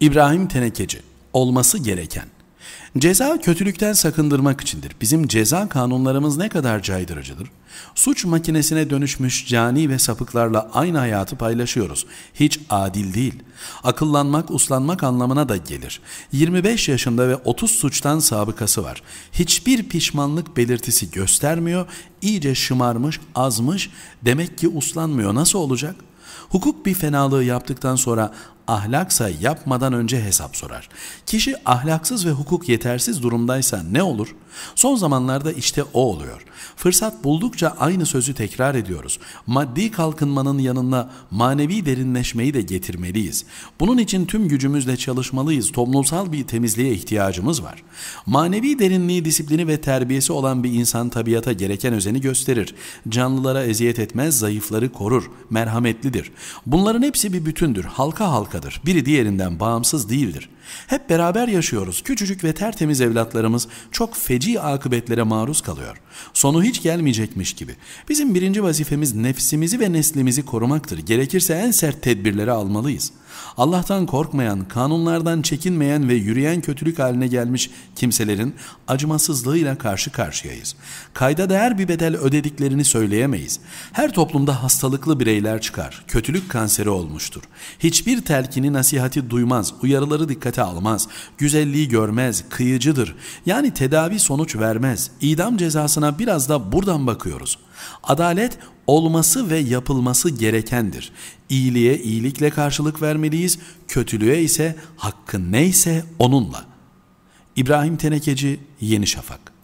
İbrahim Tenekeci olması gereken. Ceza kötülükten sakındırmak içindir. Bizim ceza kanunlarımız ne kadar caydırıcıdır. Suç makinesine dönüşmüş cani ve sapıklarla aynı hayatı paylaşıyoruz. Hiç adil değil. Akıllanmak, uslanmak anlamına da gelir. 25 yaşında ve 30 suçtan sabıkası var. Hiçbir pişmanlık belirtisi göstermiyor. İyice şımarmış, azmış. Demek ki uslanmıyor. Nasıl olacak? Hukuk bir fenalığı yaptıktan sonra ahlaksa yapmadan önce hesap sorar. Kişi ahlaksız ve hukuk yetersiz durumdaysa ne olur? Son zamanlarda işte o oluyor. Fırsat buldukça aynı sözü tekrar ediyoruz. Maddi kalkınmanın yanına manevi derinleşmeyi de getirmeliyiz. Bunun için tüm gücümüzle çalışmalıyız. Toplumsal bir temizliğe ihtiyacımız var. Manevi derinliği, disiplini ve terbiyesi olan bir insan tabiata gereken özeni gösterir. Canlılara eziyet etmez, zayıfları korur, merhametlidir. Bunların hepsi bir bütündür. Halka halka markadır. Biri diğerinden bağımsız değildir. Hep beraber yaşıyoruz. Küçücük ve tertemiz evlatlarımız çok feci akıbetlere maruz kalıyor. Sonu hiç gelmeyecekmiş gibi. Bizim birinci vazifemiz nefsimizi ve neslimizi korumaktır. Gerekirse en sert tedbirleri almalıyız. Allah'tan korkmayan, kanunlardan çekinmeyen ve yürüyen kötülük haline gelmiş kimselerin acımasızlığıyla karşı karşıyayız. Kayda değer bir bedel ödediklerini söyleyemeyiz. Her toplumda hastalıklı bireyler çıkar. Kötülük kanseri olmuştur. Hiçbir tel terkini nasihati duymaz, uyarıları dikkate almaz, güzelliği görmez, kıyıcıdır. Yani tedavi sonuç vermez. İdam cezasına biraz da buradan bakıyoruz. Adalet olması ve yapılması gerekendir. İyiliğe iyilikle karşılık vermeliyiz, kötülüğe ise hakkı neyse onunla. İbrahim Tenekeci Yeni Şafak